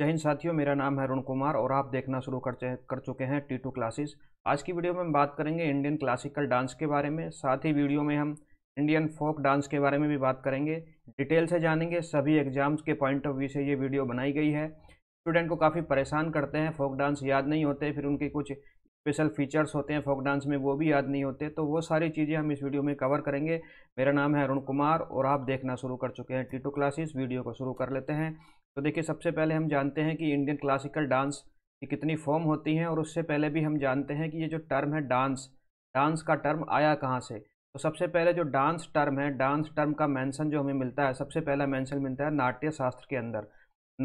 जय हिंद साथियों मेरा नाम है अरुण कुमार और आप देखना शुरू कर कर चुके हैं टी टू क्लासेस आज की वीडियो में हम बात करेंगे इंडियन क्लासिकल डांस के बारे में साथ ही वीडियो में हम इंडियन फोक डांस के बारे में भी बात करेंगे डिटेल से जानेंगे सभी एग्जाम्स के पॉइंट ऑफ व्यू से ये वीडियो बनाई गई है स्टूडेंट को काफ़ी परेशान करते हैं फोक डांस याद नहीं होते फिर उनके कुछ स्पेशल फीचर्स होते हैं फोक डांस में वो भी याद नहीं होते तो वो सारी चीज़ें हम इस वीडियो में कवर करेंगे मेरा नाम है अरुण कुमार और आप देखना शुरू कर चुके हैं टी टू क्लासेस वीडियो को शुरू कर लेते हैं तो देखिए सबसे पहले हम जानते हैं कि इंडियन क्लासिकल डांस की कितनी फॉर्म होती हैं और उससे पहले भी हम जानते हैं कि ये जो टर्म है डांस डांस का टर्म आया कहाँ से तो सबसे पहले जो डांस टर्म है डांस टर्म का मेंशन जो हमें मिलता है सबसे पहला मेंशन मिलता है नाट्य शास्त्र के अंदर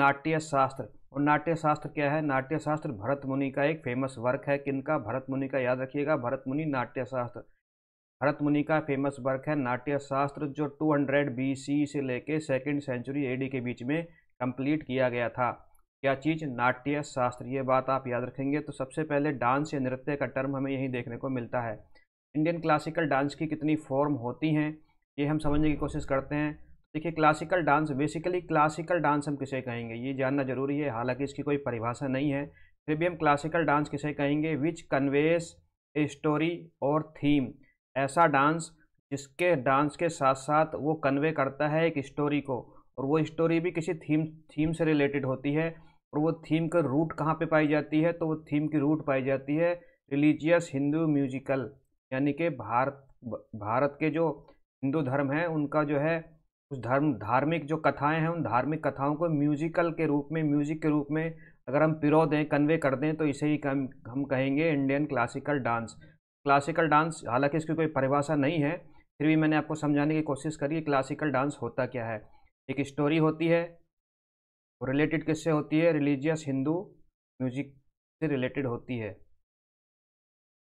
नाट्य शास्त्र और नाट्य शास्त्र क्या है नाट्य शास्त्र भरत मुनि का एक फेमस वर्क है किनका भरत मुनि का याद रखिएगा भरत मुनि नाट्य शास्त्र भरत मुनि का फेमस वर्क है नाट्य शास्त्र जो 200 सी से लेके सेकेंड सेंचुरी एडी के बीच में कंप्लीट किया गया था क्या चीज़ नाट्य शास्त्र ये बात आप याद रखेंगे तो सबसे पहले डांस या नृत्य का टर्म हमें यहीं देखने को मिलता है इंडियन क्लासिकल डांस की कितनी फॉर्म होती हैं ये हम समझने की कोशिश करते हैं देखिए classical dance basically classical dance हम किसे कहेंगे ये जानना जरूरी है हालांकि इसकी कोई परिभाषा नहीं है फिर भी हम क्लासिकल डांस किसे कहेंगे विच कन्वेस ए स्टोरी और थीम ऐसा डांस जिसके डांस के साथ साथ वो कन्वे करता है एक स्टोरी को और वो स्टोरी भी किसी थीम थीम से रिलेटेड होती है और वो थीम का रूट कहाँ पे पाई जाती है तो वो थीम की रूट पाई जाती है रिलीजियस हिंदू म्यूजिकल यानी कि भारत भारत के जो हिंदू धर्म हैं उनका जो है उस धर्म धार्मिक जो कथाएं हैं उन धार्मिक कथाओं को म्यूजिकल के रूप में म्यूजिक के रूप में अगर हम पिरो दें कन्वे कर दें तो इसे ही हम हम कहेंगे Indian classical dance classical dance हालांकि इसकी कोई परिभाषा नहीं है फिर भी मैंने आपको समझाने की कोशिश करी क्लासिकल डांस होता क्या है एक स्टोरी होती है वो रिलेटेड किससे होती है रिलीजियस हिंदू म्यूजिक से रिलेटेड होती है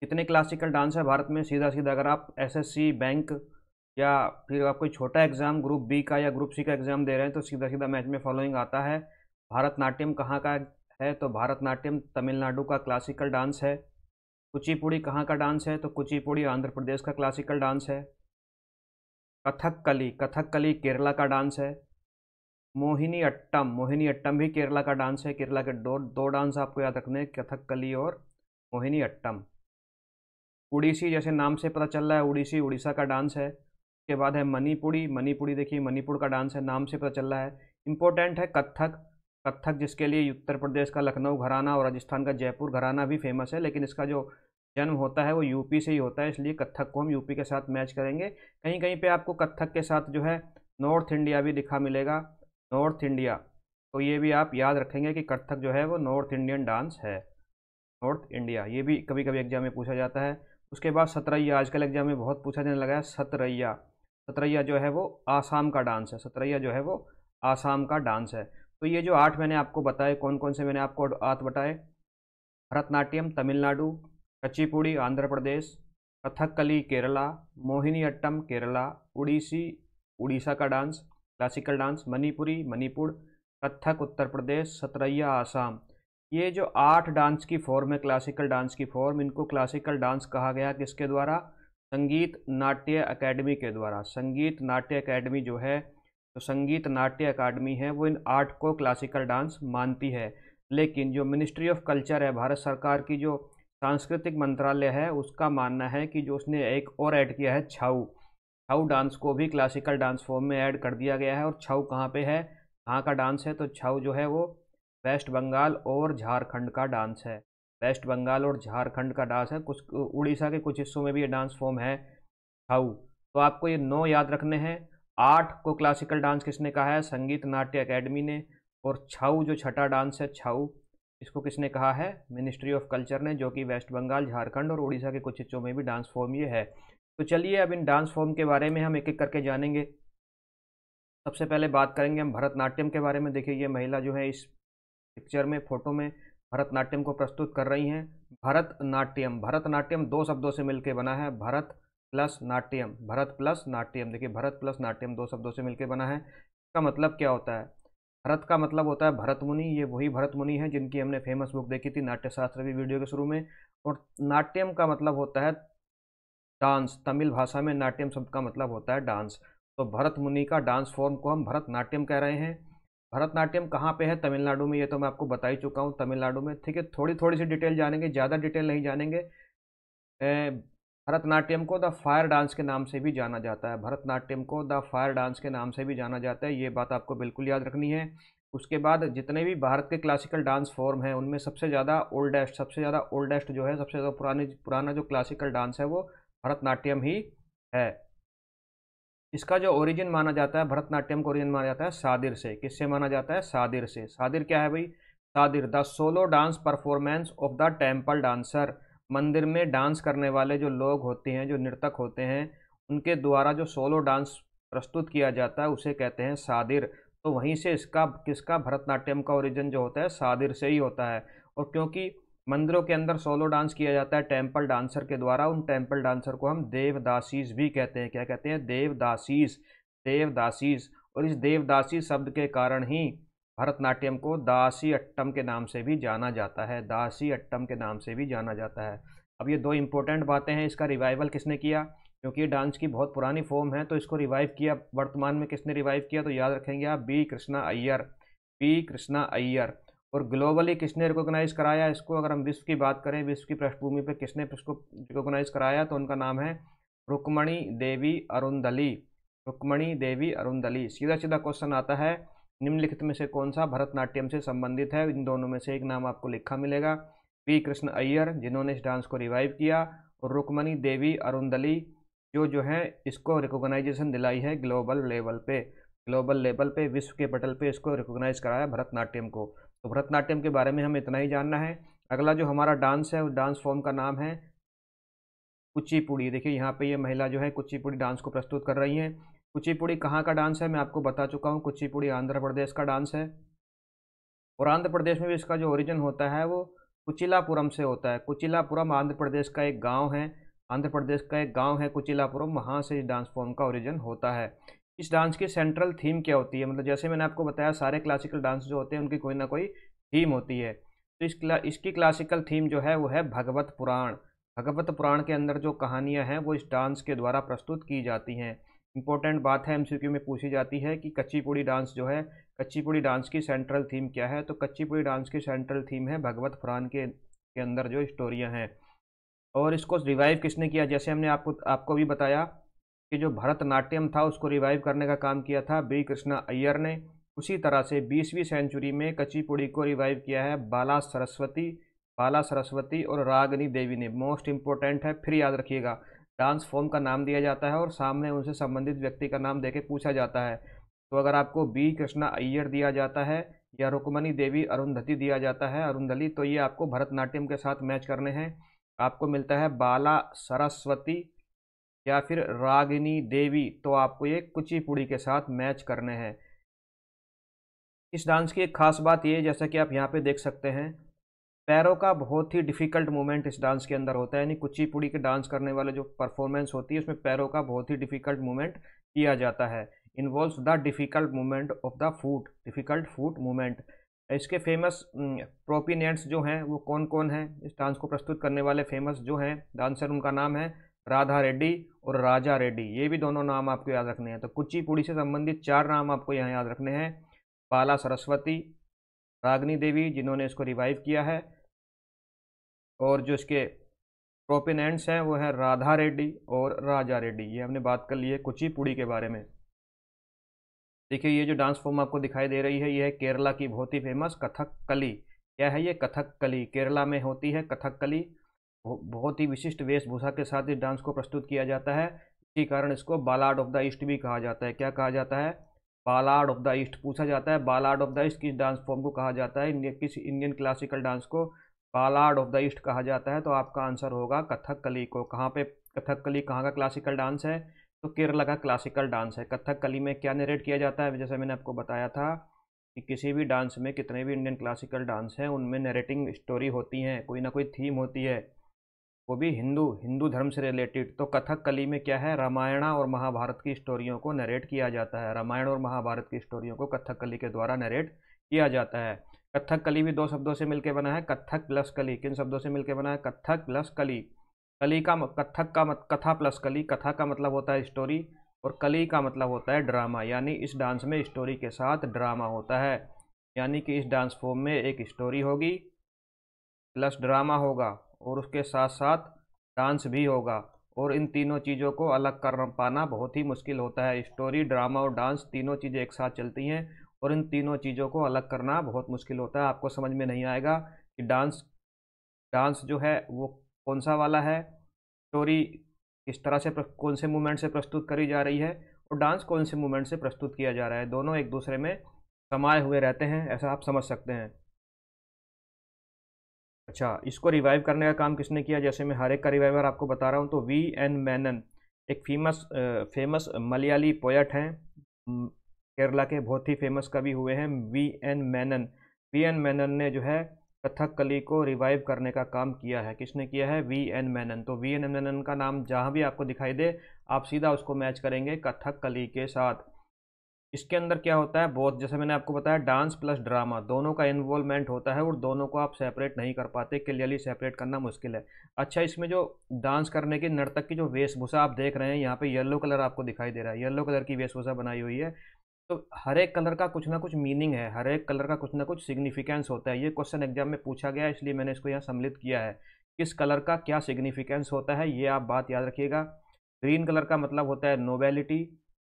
कितने क्लासिकल डांस है भारत में सीधा सीधा अगर आप एसएससी बैंक या फिर आप कोई छोटा एग्ज़ाम ग्रुप बी का या ग्रुप सी का एग्ज़ाम दे रहे हैं तो सीधा सीधा मैच में फॉलोइंग आता है भारतनाट्यम कहाँ का है तो भारतनाट्यम तमिलनाडु का क्लासिकल डांस है कुचिपुड़ी कहाँ का डांस है तो कुचिपुड़ी आंध्र प्रदेश का क्लासिकल डांस है कथक कली कथक कली केरला का डांस है मोहिनी अट्टम मोहिनी अट्टम भी केरला का डांस है केरला के दो दो डांस आपको याद रखने कथक कली और मोहिनी अट्टम उड़ीसी जैसे नाम से पता चल रहा है उड़ीसी उड़ीसा का डांस है उसके बाद है मणिपुरी मणिपुरी देखिए मणिपुर का डांस है नाम से पता चल रहा है इंपॉर्टेंट है कत्थक कत्थक जिसके लिए उत्तर प्रदेश का लखनऊ घराना और राजस्थान का जयपुर घराना भी फेमस है लेकिन इसका जो जन्म होता है वो यूपी से ही होता है इसलिए कत्थक को हम यूपी के साथ मैच करेंगे कहीं कहीं पे आपको कत्थक के साथ जो है नॉर्थ इंडिया भी दिखा मिलेगा नॉर्थ इंडिया तो ये भी आप याद रखेंगे कि कथक जो है वो नॉर्थ इंडियन डांस है नॉर्थ इंडिया ये भी कभी कभी एग्जाम में पूछा जाता है उसके बाद सतरैया आजकल एग्जाम में बहुत पूछा जाने लगा है सतरैया सतरैया जो है वो आसाम का डांस है सतरैया जो है वो आसाम का डांस है तो ये जो आठ मैंने आपको बताए कौन कौन से मैंने आपको आठ बताए भरतनाट्यम तमिलनाडु कच्चीपुड़ी आंध्र प्रदेश कथकली केरला मोहिनी अट्टम केरला उड़ीसी उड़ीसा का dance classical dance Manipuri Manipur Kathak Uttar Pradesh Sattriya Assam ये जो आठ डांस की फॉर्म है क्लासिकल डांस की फॉर्म इनको क्लासिकल डांस कहा गया किसके द्वारा संगीत नाट्य अकेडमी के द्वारा संगीत नाट्य अकेडमी जो है तो संगीत नाट्य अकेडमी है वो इन आर्ट को क्लासिकल डांस मानती है लेकिन जो मिनिस्ट्री ऑफ कल्चर है भारत सरकार की जो सांस्कृतिक मंत्रालय है उसका मानना है कि जो उसने एक और ऐड किया है छाऊ छऊ डांस को भी क्लासिकल डांस फॉर्म में ऐड कर दिया गया है और छऊ कहाँ पे है कहाँ का डांस है तो छऊ जो है वो वेस्ट बंगाल और झारखंड का डांस है वेस्ट बंगाल और झारखंड का डांस है कुछ उड़ीसा के कुछ हिस्सों में भी ये डांस फॉर्म है छऊ तो आपको ये नौ याद रखने हैं आठ को क्लासिकल डांस किसने कहा है संगीत नाट्य अकेडमी ने और छऊ जो छठा डांस है छऊ इसको किसने कहा है मिनिस्ट्री ऑफ कल्चर ने जो कि वेस्ट बंगाल झारखंड और उड़ीसा के कुछ हिस्सों में भी डांस फॉर्म ये है तो चलिए अब इन डांस फॉर्म के बारे में हम एक एक करके जानेंगे सबसे पहले बात करेंगे हम भरतनाट्यम के बारे में देखिए ये महिला जो है इस पिक्चर में फ़ोटो में भरतनाट्यम को प्रस्तुत कर रही हैं भरतनाट्यम भरतनाट्यम दो शब्दों से मिलकर बना है भरत प्लस नाट्यम भरत प्लस नाट्यम देखिए भरत प्लस नाट्यम दो शब्दों से मिलकर बना है इसका मतलब क्या होता है भरत का मतलब होता है भरत मुनि ये वही भरत मुनि हैं जिनकी हमने फेमस बुक देखी थी नाट्यशास्त्र भी वीडियो के शुरू में और नाट्यम का मतलब होता है डांस तमिल भाषा में नाट्यम शब्द का मतलब होता है डांस तो भरत मुनि का डांस फॉर्म को हम भरतनाट्यम कह रहे हैं भरतनाट्यम कहाँ पे है तमिलनाडु में ये तो मैं आपको बता ही चुका हूँ तमिलनाडु में ठीक है थोड़ी थोड़ी सी डिटेल जानेंगे ज़्यादा डिटेल नहीं जानेंगे भरतनाट्यम को द फायर डांस के नाम से भी जाना जाता है भरतनाट्यम को द फायर डांस के नाम से भी जाना जाता है ये बात आपको बिल्कुल याद रखनी है उसके बाद जितने भी भारत के क्लासिकल डांस फॉर्म हैं उनमें सबसे ज़्यादा ओल्डेस्ट सबसे ज़्यादा ओल्डेस्ट जो है सबसे ज़्यादा पुराने पुराना जो क्लासिकल डांस है वो भरतनाट्यम ही है इसका जो ओरिजिन माना जाता है भरतनाट्यम का ओरिजिन माना जाता है सादिर से किससे माना जाता है सादिर से सादिर क्या है भाई Sadir the solo dance performance of the temple dancer मंदिर में डांस करने वाले जो लोग होते हैं जो नृतक होते हैं उनके द्वारा जो सोलो डांस प्रस्तुत किया जाता है उसे कहते हैं सादिर तो वहीं से इसका किसका भरतनाट्यम का ओरिजिन जो होता है सादिर से ही होता है और क्योंकि मंदिरों के अंदर सोलो डांस किया जाता है टेम्पल डांसर के द्वारा उन टेम्पल डांसर को हम देवदासीज भी कहते हैं क्या कहते हैं देवदासीज देवदासीज और इस देवदासी शब्द के कारण ही भरतनाट्यम को दासी अट्टम के नाम से भी जाना जाता है दासी अट्टम के नाम से भी जाना जाता है अब ये दो इम्पोर्टेंट बातें हैं इसका रिवाइवल किसने किया क्योंकि ये डांस की बहुत पुरानी फॉर्म है तो इसको रिवाइव किया वर्तमान में किसने रिवाइव किया तो याद रखेंगे आप बी कृष्णा अय्यर बी कृष्णा अय्यर और ग्लोबली किसने रिकोगनाइज़ कराया इसको अगर हम विश्व की बात करें विश्व की पृष्ठभूमि पर किसने इसको रिकोगनाइज़ कराया तो उनका नाम है रुक्मणी देवी अरुंदली रुक्मणी देवी अरुंदली सीधा सीधा क्वेश्चन आता है निम्नलिखित में से कौन सा भरतनाट्यम से संबंधित है इन दोनों में से एक नाम आपको लिखा मिलेगा पी कृष्ण अय्यर जिन्होंने इस डांस को रिवाइव किया और रुक्मणी देवी अरुंदली जो जो है इसको रिकोगनाइजेशन दिलाई है ग्लोबल लेवल पे ग्लोबल लेवल पे विश्व के पटल पे इसको रिकोगनाइज कराया भरतनाट्यम को तो भरतनाट्यम के बारे में हमें इतना ही जानना है अगला जो हमारा डांस है उस डांस फॉर्म का नाम है कुचिपुड़ी देखिए यहाँ पे ये महिला जो है कुचिपुड़ी डांस को प्रस्तुत कर रही हैं कुचिपुड़ी कहाँ का डांस है मैं आपको बता चुका हूँ कुचिपुड़ी आंध्र प्रदेश का डांस है और आंध्र प्रदेश में भी इसका जो ओरिजिन होता है वो कुचिलापुरम से होता है कुचिलापुरम आंध्र प्रदेश का एक गाँव है आंध्र प्रदेश का एक गाँव है कुचिलापुरम वहाँ से इस डांस फॉर्म का ओरिजिन होता है इस डांस की सेंट्रल थीम क्या होती है मतलब जैसे मैंने आपको बताया सारे क्लासिकल डांस जो होते हैं उनकी कोई ना कोई थीम होती है तो इस क्ला, इसकी क्लासिकल थीम जो है वो है भगवत पुराण भगवत पुराण के अंदर जो कहानियाँ हैं वो इस डांस के द्वारा प्रस्तुत की जाती हैं इंपॉर्टेंट बात है एमसीक्यू में पूछी जाती है कि कच्ची डांस जो है कच्ची डांस की सेंट्रल थीम क्या है तो कच्ची डांस की सेंट्रल थीम है भगवत पुराण के के अंदर जो स्टोरियाँ हैं और इसको रिवाइव किसने किया जैसे हमने आपको आपको भी बताया कि जो भरतनाट्यम था उसको रिवाइव करने का काम किया था बी कृष्णा अय्यर ने उसी तरह से बीसवीं सेंचुरी में कचीपुड़ी को रिवाइव किया है बाला सरस्वती बाला सरस्वती और रागनी देवी ने मोस्ट इम्पोर्टेंट है फिर याद रखिएगा डांस फॉर्म का नाम दिया जाता है और सामने उनसे संबंधित व्यक्ति का नाम देके पूछा जाता है तो अगर आपको बी कृष्णा अय्यर दिया जाता है या रुकमणी देवी अरुंधति दिया जाता है अरुंधली तो ये आपको भरतनाट्यम के साथ मैच करने हैं आपको मिलता है बाला सरस्वती या फिर रागिनी देवी तो आपको ये कुचिपुड़ी के साथ मैच करने हैं इस डांस की एक खास बात ये जैसा कि आप यहाँ पे देख सकते हैं पैरों का बहुत ही डिफ़िकल्ट मूवमेंट इस डांस के अंदर होता है यानी कुचिपुड़ी के डांस करने वाले जो परफॉर्मेंस होती है उसमें पैरों का बहुत ही डिफ़िकल्ट मूवमेंट किया जाता है involve the difficult movement of the foot difficult foot movement इसके फेमस प्रोपिनेंट्स जो हैं वो कौन कौन हैं इस डांस को प्रस्तुत करने वाले फेमस जो हैं डांसर उनका नाम है राधा रेड्डी और राजा रेड्डी ये भी दोनों नाम आपको याद रखने हैं तो कुचिपुड़ी से संबंधित चार नाम आपको यहाँ याद रखने हैं बाला सरस्वती रागनी देवी जिन्होंने इसको रिवाइव किया है और जो इसके प्रोपिनेंट्स हैं वो हैं राधा रेड्डी और राजा रेड्डी ये हमने बात कर ली है कुचिपुड़ी के बारे में देखिए ये जो डांस फॉर्म आपको दिखाई दे रही है ये है केरला की बहुत ही फेमस कथक कली क्या है ये कथक कली केरला में होती है कथक कली बहुत ही विशिष्ट वेशभूषा के साथ इस डांस को प्रस्तुत किया जाता है इसी कारण इसको बालाड ऑफ द ईस्ट भी कहा जाता है क्या कहा जाता है बालाड ऑफ द ईस्ट पूछा जाता है बालाड ऑफ द ईस्ट किस डांस फॉर्म को कहा जाता है इंडिया किस इंडियन क्लासिकल डांस को बालाड ऑफ द ईस्ट कहा जाता है तो आपका आंसर होगा कली को कहाँ पे कली कहाँ का क्लासिकल डांस है तो केरला का क्लासिकल डांस है कली में क्या नरेट किया जाता है जैसे मैंने आपको बताया था कि किसी भी डांस में कितने भी इंडियन क्लासिकल डांस हैं उनमें नरेटिंग स्टोरी होती हैं कोई ना कोई थीम होती है वो भी हिंदू हिंदू धर्म से रिलेटेड तो कथक कली में क्या है रामायणा और महाभारत की स्टोरियों को नरेट किया जाता है रामायण और महाभारत की स्टोरियों को कथक कली के द्वारा नरेट किया जाता है कथक कली भी दो शब्दों से मिलकर बना है कथक प्लस कली किन शब्दों से मिलकर बना है कथक प्लस कली कली का कथक का मत कथा प्लस कली कथा का मतलब होता है स्टोरी और कली का मतलब होता है ड्रामा यानी इस डांस में स्टोरी के साथ ड्रामा होता है यानी कि इस डांस फॉर्म में एक स्टोरी होगी प्लस ड्रामा होगा और उसके साथ साथ डांस भी होगा और इन तीनों चीज़ों को अलग कर पाना बहुत ही मुश्किल होता है स्टोरी ड्रामा और डांस तीनों चीज़ें एक साथ चलती हैं और इन तीनों चीज़ों को अलग करना बहुत मुश्किल होता है आपको समझ में नहीं आएगा कि डांस डांस जो है वो कौन सा वाला है स्टोरी किस तरह से कौन से मूवमेंट से प्रस्तुत करी जा रही है और डांस कौन से मूवमेंट से प्रस्तुत किया जा रहा है दोनों एक दूसरे में समाये हुए रहते हैं ऐसा आप समझ सकते हैं अच्छा इसको रिवाइव करने का काम किसने किया जैसे मैं हर एक का रिवाइवर आपको बता रहा हूँ तो वी एन मैनन एक फेमस फेमस मलयाली पोएट हैं केरला के बहुत ही फेमस कवि हुए हैं V N Menon V N Menon ने जो है कथक कली को रिवाइव करने का काम किया है किसने किया है वी एन मैनन तो वी एन मैनन का नाम जहाँ भी आपको दिखाई दे आप सीधा उसको मैच करेंगे कथक कली के साथ इसके अंदर क्या होता है बहुत जैसे मैंने आपको बताया डांस प्लस ड्रामा दोनों का इन्वॉल्वमेंट होता है और दोनों को आप सेपरेट नहीं कर पाते क्लियरली सेपरेट करना मुश्किल है अच्छा इसमें जो डांस करने की नर्तक की जो वेशभूषा आप देख रहे हैं यहाँ पे येलो कलर आपको दिखाई दे रहा है येलो कलर की वेशभूषा बनाई हुई है तो हर एक कलर का कुछ ना कुछ मीनिंग है हर एक कलर का कुछ ना कुछ सिग्निफिकेंस होता है ये क्वेश्चन एग्जाम में पूछा गया इसलिए मैंने इसको यहाँ सम्मिलित किया है किस कलर का क्या सिग्निफिकेंस होता है ये आप बात याद रखिएगा ग्रीन कलर का मतलब होता है नोबेलिटी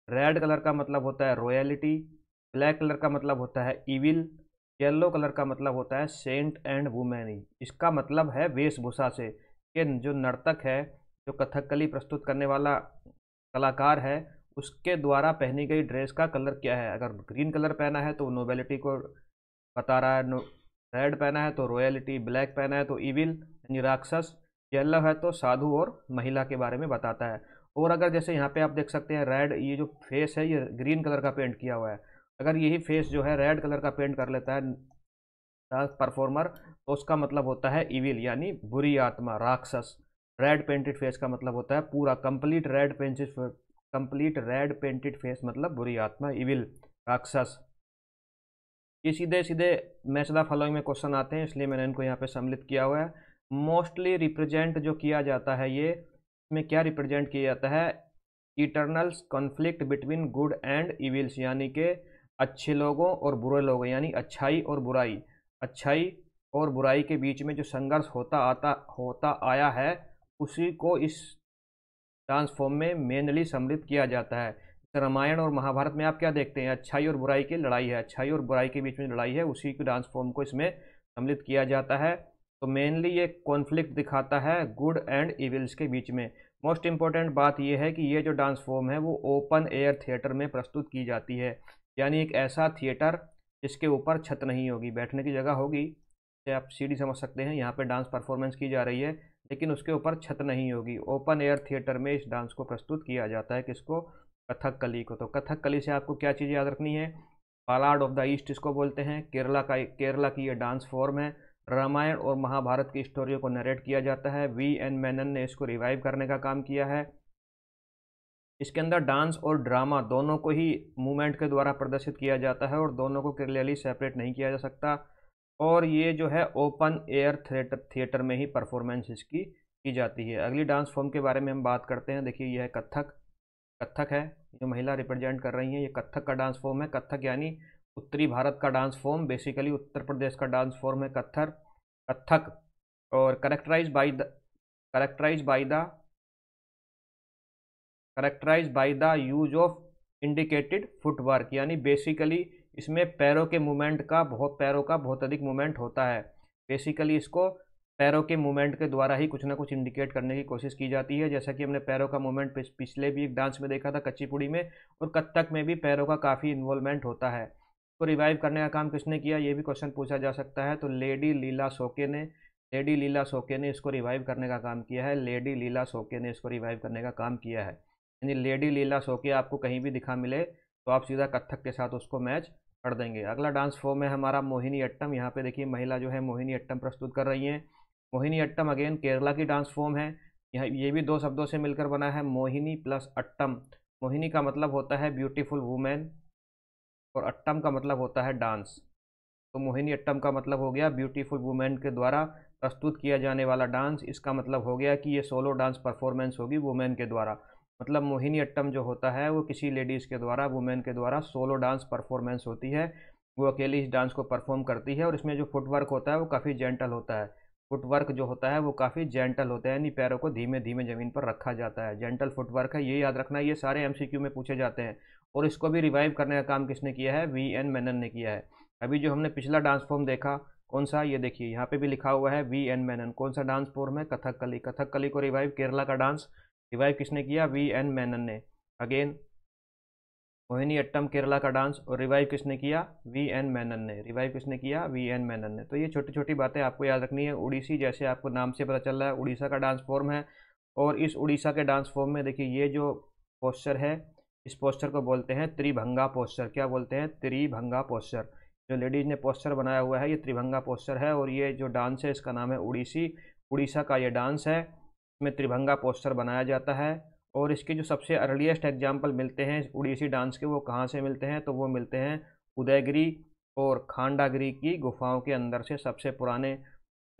रेड कलर का मतलब होता है रॉयलिटी ब्लैक कलर का मतलब होता है इविल येलो कलर का मतलब होता है सेंट एंड वुमेनी इसका मतलब है वेशभूषा से कि जो नर्तक है जो कथकली प्रस्तुत करने वाला कलाकार है उसके द्वारा पहनी गई ड्रेस का कलर क्या है अगर ग्रीन कलर पहना है तो नोबेलिटी को बता रहा है रेड पहना है तो रॉयलिटी ब्लैक पहना है तो इविल यानी राक्षस येलो है तो साधु और महिला के बारे में बताता है और अगर जैसे यहाँ पे आप देख सकते हैं रेड ये जो फेस है ये ग्रीन कलर का पेंट किया हुआ है अगर यही फेस जो है रेड कलर का पेंट कर लेता है परफॉर्मर तो उसका मतलब होता है इविल यानी बुरी आत्मा राक्षस रेड पेंटेड फेस का मतलब होता है पूरा complete red painted complete red painted face मतलब बुरी आत्मा इविल राक्षस ये सीधे सीधे मैच फॉलोइंग में क्वेश्चन आते हैं इसलिए मैंने इनको यहाँ पे सम्मिलित किया हुआ है मोस्टली रिप्रेजेंट जो किया जाता है ये इसमें क्या रिप्रेजेंट किया जाता है eternals conflict between good and evils यानी के अच्छे लोगों और बुरे लोगों यानी अच्छाई और बुराई अच्छाई और बुराई के बीच में जो संघर्ष होता आता होता आया है उसी को इस डांस फॉर्म में मेनली सम्मिलित किया जाता है रामायण और महाभारत में आप क्या देखते हैं अच्छाई और बुराई की लड़ाई है अच्छाई और बुराई के बीच में लड़ाई है उसी के डांस फॉर्म को इसमें सम्मिलित किया जाता है तो मेनली ये कॉन्फ्लिक्ट दिखाता है गुड एंड इविल्स के बीच में मोस्ट इम्पॉर्टेंट बात यह है कि ये जो डांस फॉर्म है वो ओपन एयर थिएटर में प्रस्तुत की जाती है यानी एक ऐसा थिएटर जिसके ऊपर छत नहीं होगी बैठने की जगह होगी तो आप सीढ़ी समझ सकते हैं यहाँ पे डांस परफॉर्मेंस की जा रही है लेकिन उसके ऊपर छत नहीं होगी ओपन एयर थिएटर में इस डांस को प्रस्तुत किया जाता है किसको कथक कली को तो कथक कली से आपको क्या चीज़ याद रखनी है पालाड ऑफ द ईस्ट इसको बोलते हैं केरला का केरला की ये डांस फॉर्म है रामायण और महाभारत की स्टोरियों को नरेट किया जाता है वी एन मैनन ने इसको रिवाइव करने का काम किया है इसके अंदर डांस और ड्रामा दोनों को ही मूवमेंट के द्वारा प्रदर्शित किया जाता है और दोनों को क्लियरली सेपरेट नहीं किया जा सकता और ये जो है ओपन एयर थिएटर थिएटर में ही परफॉर्मेंस इसकी की जाती है अगली डांस फॉर्म के बारे में हम बात करते हैं देखिए यह है कथक कथक है जो महिला रिप्रेजेंट कर रही हैं ये कथक का डांस फॉर्म है कथक यानी उत्तरी भारत का dance form basically Uttar Pradesh का डांस फॉर्म है कत्थर कत्थक और characterize by the characterize by the characterize by the use of indicated footwork यानी बेसिकली इसमें पैरों के मूवमेंट का बहुत पैरों का बहुत अधिक मूवमेंट होता है बेसिकली इसको पैरों के मूवमेंट के द्वारा ही कुछ ना कुछ इंडिकेट करने की कोशिश की जाती है जैसा कि हमने पैरों का मूवमेंट पिछले भी एक डांस में देखा था कच्चीपुड़ी में और कत्थक में भी पैरों का काफ़ी इन्वॉल्वमेंट होता है को रिवाइव करने का काम किसने किया ये भी क्वेश्चन पूछा जा सकता है तो लेडी लीला सोके ने लेडी लीला सोके ने इसको रिवाइव करने का काम किया है लेडी लीला सोके ने इसको रिवाइव करने का काम किया है यानी लेडी लीला सोके आपको कहीं भी दिखा मिले तो आप सीधा कत्थक के साथ उसको मैच कर देंगे अगला डांस फॉर्म है हमारा मोहिनी अट्टम यहाँ पे देखिए महिला जो है मोहिनी अट्टम प्रस्तुत कर रही हैं मोहिनी अट्टम अगेन केरला की डांस फॉर्म है यहाँ ये भी दो शब्दों से मिलकर बना है मोहिनी प्लस अट्टम मोहिनी का मतलब होता है ब्यूटीफुल वूमेन और अट्टम का मतलब होता है डांस तो मोहिनी अट्टम का मतलब हो गया ब्यूटीफुल वुमेन के द्वारा प्रस्तुत किया जाने वाला डांस इसका मतलब हो गया कि ये सोलो डांस परफॉर्मेंस होगी वुमेन के द्वारा मतलब मोहिनी अट्टम जो होता है वो किसी लेडीज़ के द्वारा वुमेन के द्वारा सोलो डांस परफॉर्मेंस होती है वो अकेली इस डांस को परफॉर्म करती है और इसमें जो फुटवर्क होता है वो काफ़ी जेंटल होता है फुटवर्क जो होता है वो काफ़ी जेंटल होता है यानी पैरों को धीमे धीमे ज़मीन पर रखा जाता है जेंटल फुटवर्क है ये याद रखना ये सारे एमसीक्यू में पूछे जाते हैं और इसको भी रिवाइव करने का काम किसने किया है वी एन मैनन ने किया है अभी जो हमने पिछला डांस फॉर्म देखा कौन सा ये देखिए यहाँ पे भी लिखा हुआ है वी एन मैनन कौन सा डांस फॉर्म है कथक कली कथक कली को रिवाइव केरला का डांस रिवाइव किसने किया वी एन मैनन ने अगेन मोहिनी अट्टम केरला का डांस और रिवाइव किसने किया वी एन मैनन ने रिवाइव किसने किया वी एन मैनन ने तो ये छोटी छोटी बातें आपको याद रखनी है उड़ीसी जैसे आपको नाम से पता चल रहा है उड़ीसा का डांस फॉर्म है और इस उड़ीसा के डांस फॉर्म में देखिए ये जो पोस्चर है इस पोस्चर को बोलते हैं त्रिभंगा पोस्चर क्या बोलते हैं त्रिभंगा पोस्चर जो लेडीज़ ने पोस्चर बनाया हुआ है ये त्रिभंगा पोस्चर है और ये जो डांस है इसका नाम है उड़ीसी उड़ीसा का ये डांस है इसमें त्रिभंगा पोस्चर बनाया जाता है और इसके जो सबसे अर्लीस्ट एग्जाम्पल मिलते हैं उड़ीसी डांस के वो कहाँ से मिलते हैं तो वो मिलते हैं उदयगिरी और खांडागिरी की गुफाओं के अंदर से सबसे पुराने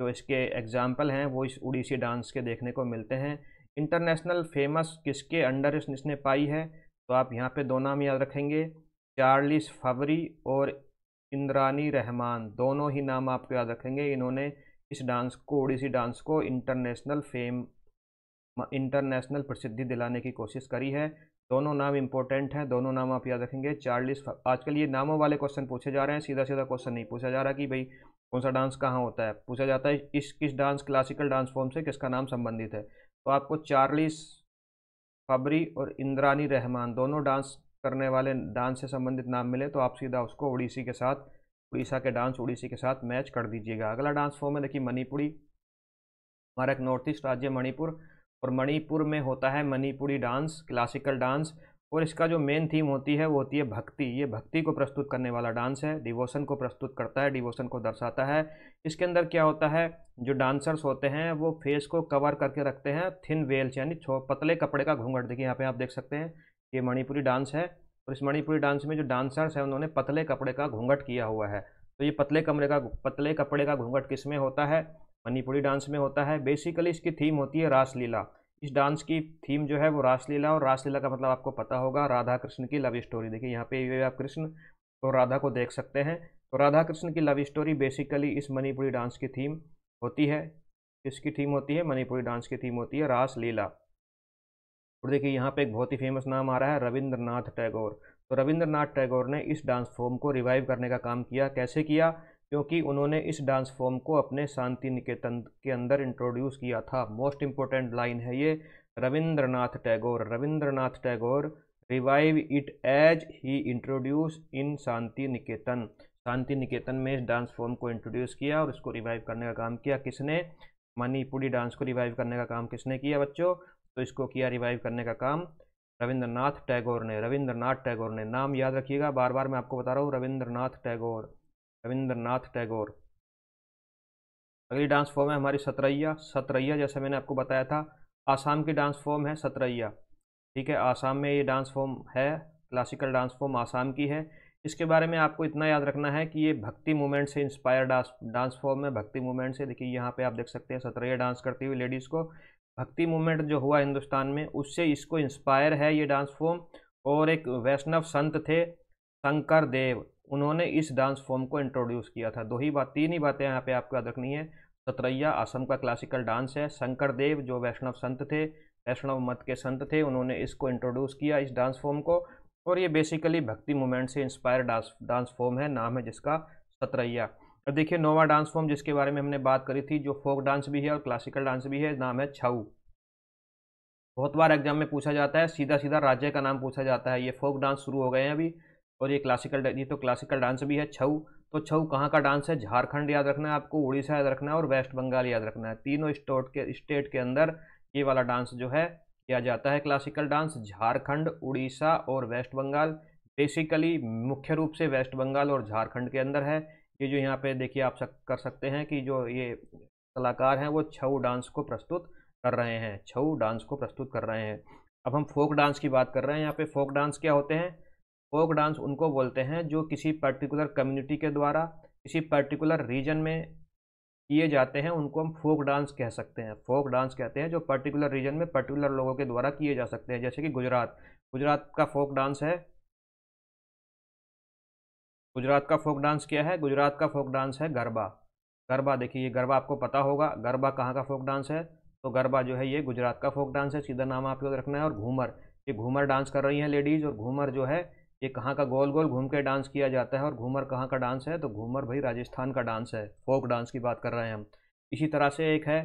जो इसके एग्जाम्पल हैं वो इस उड़ीसी डांस के देखने को मिलते हैं इंटरनेशनल फेमस किसके अंडर इसने पाई है तो आप यहाँ पे दो नाम याद रखेंगे चार्लिस फवरी और इंद्रानी रहमान दोनों ही नाम आपको याद रखेंगे इन्होंने इस डांस को ओडिसी डांस को इंटरनेशनल फेम इंटरनेशनल प्रसिद्धि दिलाने की कोशिश करी है दोनों नाम इंपॉर्टेंट हैं दोनों नाम आप याद रखेंगे चार्लिस आजकल ये नामों वाले क्वेश्चन पूछे जा रहे हैं सीधा सीधा क्वेश्चन नहीं पूछा जा रहा कि भाई कौन सा डांस कहाँ होता है पूछा जाता है इस किस डांस क्लासिकल डांस फॉर्म से किसका नाम संबंधित है तो आपको चार्लिस फबरी और इंद्रानी रहमान दोनों डांस करने वाले डांस से संबंधित नाम मिले तो आप सीधा उसको उड़ीसी के साथ उड़ीसा के डांस उड़ीसी के साथ मैच कर दीजिएगा अगला डांस फॉर्म है देखिए मणिपुरी हमारा एक नॉर्थ ईस्ट राज्य मणिपुर और मणिपुर में होता है मणिपुरी डांस क्लासिकल डांस और इसका जो मेन थीम होती है वो होती है भक्ति ये भक्ति को प्रस्तुत करने वाला डांस है डिवोशन को प्रस्तुत करता है डिवोशन को दर्शाता है इसके अंदर क्या होता है जो डांसर्स होते हैं वो फेस को कवर करके रखते हैं थिन वेल्स यानी छो पतले कपड़े का घूंघट देखिए यहाँ पे आप देख सकते हैं ये मणिपुरी डांस है और इस मणिपुरी डांस में जो डांसर्स हैं उन्होंने पतले कपड़े का घूंघट किया हुआ है तो ये पतले कमरे का पतले कपड़े का घूंघट किस में होता है मणिपुरी डांस में होता है बेसिकली इसकी थीम होती है रासलीला इस डांस की थीम जो है वो रासलीला और रासलीला का मतलब आपको पता होगा राधा कृष्ण की लव स्टोरी देखिए यहाँ पे ये आप कृष्ण और राधा को देख सकते हैं तो राधा कृष्ण की लव स्टोरी बेसिकली इस मणिपुरी डांस की थीम होती है किसकी थीम होती है मणिपुरी डांस की थीम होती है रासलीला और देखिए यहाँ पे एक बहुत ही फेमस नाम आ रहा है रविंद्रनाथ टैगोर तो रविंद्रनाथ टैगोर ने इस डांस फॉर्म को रिवाइव करने का काम किया कैसे किया क्योंकि उन्होंने इस डांस फॉर्म को अपने शांति निकेतन के अंदर इंट्रोड्यूस किया था मोस्ट इम्पोर्टेंट लाइन है ये Rabindranath Tagore Rabindranath Tagore revive it as he introduce in Shanti Niketan Shanti Niketan में इस डांस फॉर्म को इंट्रोड्यूस किया और इसको रिवाइव करने का काम किया किसने मणिपुरी डांस को रिवाइव करने का काम किसने किया बच्चों तो इसको किया रिवाइव करने का काम रविंद्रनाथ टैगोर ने रविंद्रनाथ टैगोर ने नाम याद रखिएगा बार बार मैं आपको बता रहा हूँ रविंद्रनाथ टैगोर रविंद्रनाथ टैगोर अगली डांस फॉर्म है हमारी सतरैया सतरैया जैसे मैंने आपको बताया था आसाम की डांस फॉर्म है सतरैया ठीक है आसाम में ये डांस फॉर्म है क्लासिकल डांस फॉर्म आसाम की है इसके बारे में आपको इतना याद रखना है कि ये भक्ति मूवमेंट से इंस्पायर डांस डांस फॉर्म है भक्ति मूवमेंट से देखिए यहाँ पे आप देख सकते हैं सतरैया डांस करती हुई लेडीज़ को भक्ति मूवमेंट जो हुआ हिंदुस्तान में उससे इसको इंस्पायर है ये डांस फॉर्म और एक वैष्णव संत थे शंकर देव उन्होंने इस डांस फॉर्म को इंट्रोड्यूस किया था दो ही बात तीन ही बातें यहाँ पे आपको याद रखनी है सतरैया असम का क्लासिकल डांस है शंकर देव जो वैष्णव संत थे वैष्णव मत के संत थे उन्होंने इसको इंट्रोड्यूस किया इस डांस फॉर्म को और ये बेसिकली भक्ति मूवमेंट से इंस्पायर डांस डांस फॉर्म है नाम है जिसका सतरैया और देखिए नोवा डांस फॉर्म जिसके बारे में हमने बात करी थी जो फोक डांस भी है और क्लासिकल डांस भी है नाम है छऊ बहुत बार एग्जाम में पूछा जाता है सीधा सीधा राज्य का नाम पूछा जाता है ये फोक डांस शुरू हो गए हैं अभी और ये क्लासिकल ये तो क्लासिकल डांस भी है छऊ तो छऊ कहाँ का डांस है झारखंड याद रखना है आपको उड़ीसा याद रखना है और वेस्ट बंगाल याद रखना है तीनों स्टोट के स्टेट के अंदर ये वाला डांस जो है किया जाता है क्लासिकल डांस झारखंड उड़ीसा और वेस्ट बंगाल बेसिकली मुख्य रूप से वेस्ट बंगाल और झारखंड के अंदर है ये जो यहाँ पे देखिए आप सक, कर सकते हैं कि जो ये कलाकार हैं वो छऊ डांस को प्रस्तुत कर रहे हैं छऊ डांस को प्रस्तुत कर रहे हैं अब हम फोक डांस की बात कर रहे हैं यहाँ पे फोक डांस क्या होते हैं फोक डांस उनको बोलते हैं जो किसी पर्टिकुलर कम्युनिटी के द्वारा किसी पर्टिकुलर रीजन में किए जाते हैं उनको हम फोक डांस कह सकते हैं फोक डांस कहते हैं जो पर्टिकुलर रीजन में पर्टिकुलर लोगों के द्वारा किए जा सकते हैं जैसे कि गुजरात गुजरात का फोक डांस है गुजरात का फोक डांस क्या है गुजरात का फोक डांस है गरबा गरबा देखिए ये गरबा आपको पता होगा गरबा कहाँ का फोक डांस है तो गरबा जो है ये गुजरात का फोक डांस है सीधा नाम आपको रखना है और घूमर ये घूमर डांस कर रही हैं लेडीज़ और घूमर जो है ये कहाँ का गोल गोल घूम के डांस किया जाता है और घूमर कहाँ का डांस है तो घूमर भाई राजस्थान का डांस है फोक डांस की बात कर रहे हैं हम इसी तरह से एक है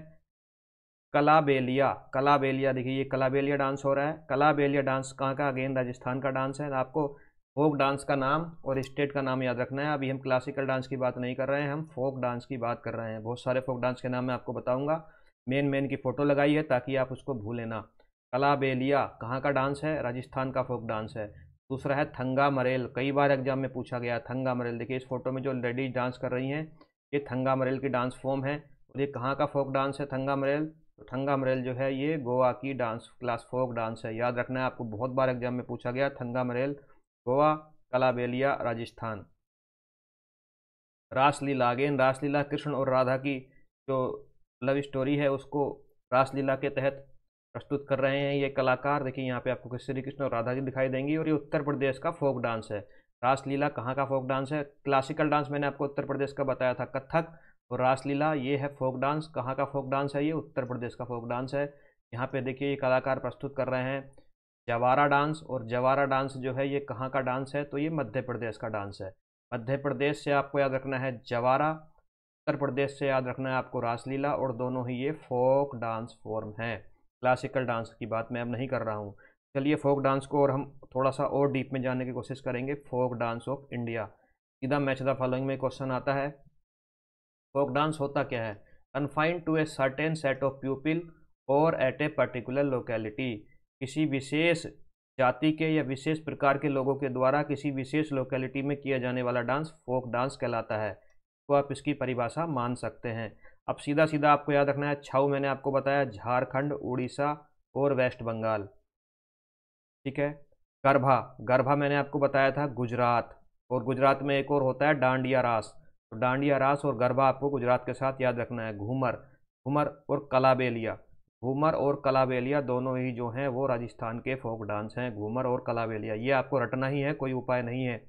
कलाबेलिया कलाबेलिया देखिए ये कलाबेलिया डांस हो रहा है कलाबेलिया डांस कहाँ का अगेन राजस्थान का डांस है आपको फोक डांस का नाम और स्टेट का नाम याद रखना है अभी हम क्लासिकल डांस की बात नहीं कर रहे हैं हम फोक डांस की बात कर रहे हैं बहुत सारे फोक डांस के नाम मैं आपको बताऊंगा मेन मेन की फ़ोटो लगाई है ताकि आप उसको भूलें ना कलाबेलिया कहाँ का डांस है राजस्थान का फोक डांस है दूसरा है थंगा मरेल कई बार एग्जाम में पूछा गया थंगा मरेल देखिए इस फोटो में जो लेडीज डांस कर रही हैं ये थंगा मरेल की डांस फॉर्म है और ये कहाँ का फोक डांस है थंगा मरेल तो थंगा मरेल जो है ये गोवा की डांस क्लास फोक डांस है याद रखना है आपको बहुत बार एग्जाम में पूछा गया थंगा मरेल गोवा कलाबेलिया राजस्थान रासलीला अगेन रासलीला कृष्ण और राधा की जो लव स्टोरी है उसको रासलीला के तहत प्रस्तुत कर रहे हैं ये कलाकार देखिए यहाँ पे आपको श्री कृष्ण और राधा जी दिखाई देंगी और ये उत्तर प्रदेश का फोक डांस है रासलीला कहाँ का फोक डांस है क्लासिकल डांस मैंने आपको उत्तर प्रदेश का बताया था कथक और तो रासलीला ये है फोक डांस कहाँ का फोक डांस है ये उत्तर प्रदेश का फोक डांस है यहाँ पे देखिए ये कलाकार प्रस्तुत कर रहे हैं जवारा डांस और जवारा डांस जो है ये कहाँ का डांस है तो ये मध्य प्रदेश का डांस है मध्य प्रदेश से आपको याद रखना है जवारा उत्तर प्रदेश से याद रखना है आपको रासलीला और दोनों ही ये फोक डांस फॉर्म हैं क्लासिकल डांस की बात मैं अब नहीं कर रहा हूँ चलिए फोक डांस को और हम थोड़ा सा और डीप में जाने की कोशिश करेंगे फोक डांस ऑफ इंडिया सीधा मैच द फॉलोइंग में क्वेश्चन आता है फोक डांस होता क्या है confined to a certain set of people और एट ए पर्टिकुलर लोकेलिटी किसी विशेष जाति के या विशेष प्रकार के लोगों के द्वारा किसी विशेष लोकेलिटी में किया जाने वाला डांस फोक डांस कहलाता है तो आप इसकी परिभाषा मान सकते हैं अब सीधा सीधा आपको याद रखना है छऊ मैंने आपको बताया झारखंड उड़ीसा और वेस्ट बंगाल ठीक है गरभा गरभा मैंने आपको बताया था गुजरात और गुजरात में एक और होता है डांडिया रास तो डांडिया रास और गरभा आपको गुजरात के साथ याद रखना है घूमर घूमर और कलाबेलिया घूमर और कलाबेलिया दोनों ही जो हैं वो राजस्थान के फोक डांस हैं घूमर और कलाबेलिया ये आपको रटना ही है कोई उपाय नहीं है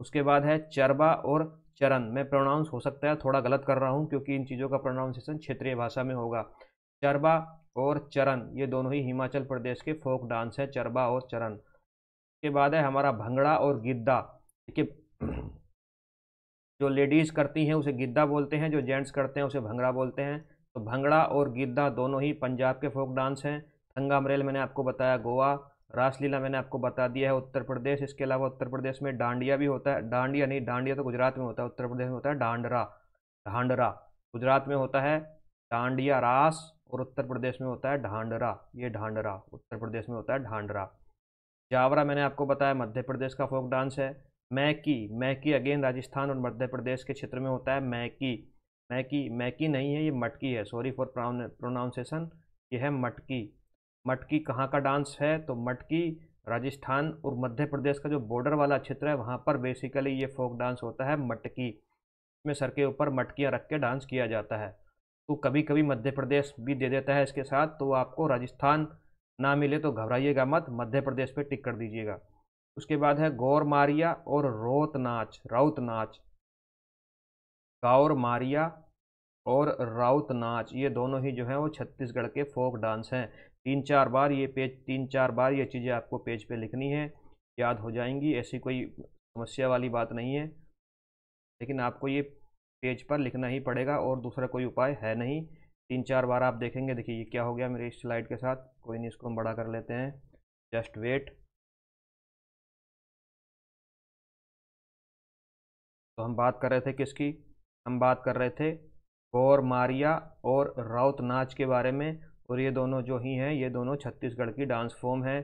उसके बाद है चरबा और चरण मैं प्रोनाउंस हो सकता है थोड़ा गलत कर रहा हूँ क्योंकि इन चीज़ों का प्रोनाउंसिएशन क्षेत्रीय भाषा में होगा चरबा और चरण ये दोनों ही हिमाचल प्रदेश के फोक डांस हैं चरबा और चरण के बाद है हमारा भंगड़ा और गिद्दा देखिए जो लेडीज़ करती हैं उसे गिद्दा बोलते हैं जो जेंट्स करते हैं उसे भंगड़ा बोलते हैं तो भंगड़ा और गिद्दा दोनों ही पंजाब के फोक डांस हैं थंगामरेल मैंने आपको बताया गोवा रासलीला मैंने आपको बता दिया है उत्तर प्रदेश इसके अलावा उत्तर प्रदेश में डांडिया भी होता है डांडिया नहीं डांडिया तो गुजरात में होता है उत्तर प्रदेश में होता है डांडरा ढांडरा गुजरात में होता है डांडिया रास और उत्तर प्रदेश में होता है ढांडरा ये ढांडरा उत्तर प्रदेश में होता है ढांडरा जावरा मैंने आपको बताया मध्य प्रदेश का फोक डांस है मैकी मैकी अगेन राजस्थान और मध्य प्रदेश के क्षेत्र में होता है मैकी मैकी मैकी नहीं है ये मटकी है सॉरी फॉर प्रोनाउंसेशन ये है मटकी मटकी कहाँ का डांस है तो मटकी राजस्थान और मध्य प्रदेश का जो बॉर्डर वाला क्षेत्र है वहाँ पर बेसिकली ये फोक डांस होता है मटकी में सर के ऊपर मटकियाँ रख के डांस किया जाता है तो कभी कभी मध्य प्रदेश भी दे देता है इसके साथ तो आपको राजस्थान ना मिले तो घबराइएगा मत मध्य प्रदेश पे टिक कर दीजिएगा उसके बाद है गौर मारिया और रोत नाच राउत नाच गौर मारिया और राउत नाच ये दोनों ही जो हैं वो छत्तीसगढ़ के फोक डांस हैं तीन चार बार ये पेज तीन चार बार ये चीज़ें आपको पेज पे लिखनी है याद हो जाएंगी ऐसी कोई समस्या वाली बात नहीं है लेकिन आपको ये पेज पर लिखना ही पड़ेगा और दूसरा कोई उपाय है नहीं तीन चार बार आप देखेंगे देखिए ये क्या हो गया मेरे इस स्लाइड के साथ कोई नहीं इसको हम बड़ा कर लेते हैं जस्ट वेट तो हम बात कर रहे थे किसकी हम बात कर रहे थे गौर मारिया और राउत नाच के बारे में और ये दोनों जो ही हैं ये दोनों छत्तीसगढ़ की डांस फॉर्म हैं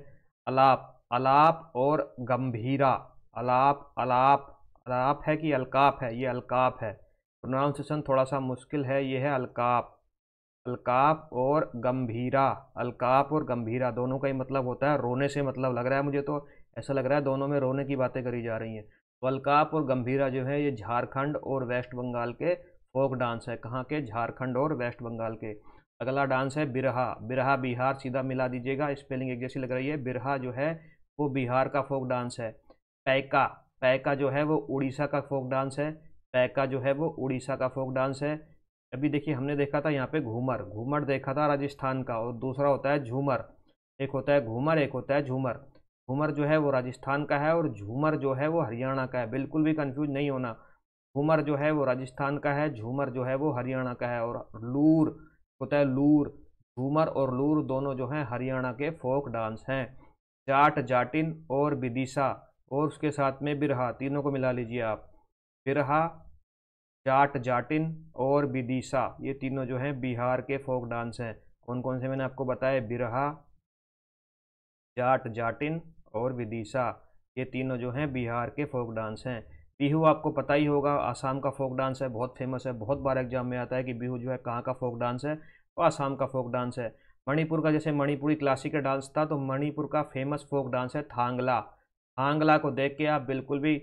अलाप अलाप और गंभीरा अलाप अलाप अलाप है कि अलकाप है ये अलकाप है प्रोनाउंसिएशन थोड़ा सा मुश्किल है ये है अलकाप अलकाप और गंभीरा अलकाप और गंभीरा दोनों का ही मतलब होता है रोने से मतलब लग रहा है मुझे तो ऐसा लग रहा है दोनों में रोने की बातें करी जा रही हैं तो अलकाप और गंभीरा जो है ये झारखंड और वेस्ट बंगाल के फोक डांस है कहाँ के झारखंड और वेस्ट बंगाल के अगला डांस है बिरहा बिरहा बिहार सीधा मिला दीजिएगा स्पेलिंग एक जैसी लग रही है बिरहा जो है वो बिहार का फोक डांस है पैका पैका जो है वो उड़ीसा का फोक डांस है पैका जो है वो उड़ीसा का फोक डांस है अभी देखिए हमने देखा था यहाँ पे घूमर घूमर देखा था राजस्थान का और दूसरा होता है झूमर एक होता है घूमर एक होता है झूमर घूमर जो है वो राजस्थान का है और झूमर जो है वो हरियाणा का है बिल्कुल भी कन्फ्यूज नहीं होना घूमर जो है वो राजस्थान का है झूमर जो है वो हरियाणा का है और लूर होता है लूर घूमर और लूर दोनों जो हैं हरियाणा के फोक डांस हैं जाट जाटिन और विदिशा और उसके साथ में बिरहा तीनों को मिला लीजिए आप बिरहा जाट जाटिन और विदिशा ये तीनों जो हैं बिहार के फोक डांस हैं कौन कौन से मैंने आपको बताया बिरहा जाट जाटिन और विदिशा ये तीनों जो हैं बिहार के फोक डांस हैं बिहू आपको पता ही होगा आसाम का फोक डांस है बहुत फेमस है बहुत बार एग्जाम में आता है कि बिहू जो है कहाँ का फोक डांस है तो आसाम का फोक डांस है मणिपुर का जैसे मणिपुरी क्लासिकल डांस था तो मणिपुर का फेमस फोक डांस है थांगला थांगला को देख के आप बिल्कुल भी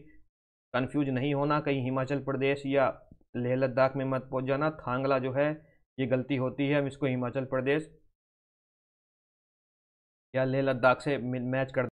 कन्फ्यूज नहीं होना कहीं हिमाचल प्रदेश या लेह लद्दाख में मत पहुँच जाना थांगला जो है ये गलती होती है हम इसको हिमाचल प्रदेश या लेह लद्दाख से मैच कर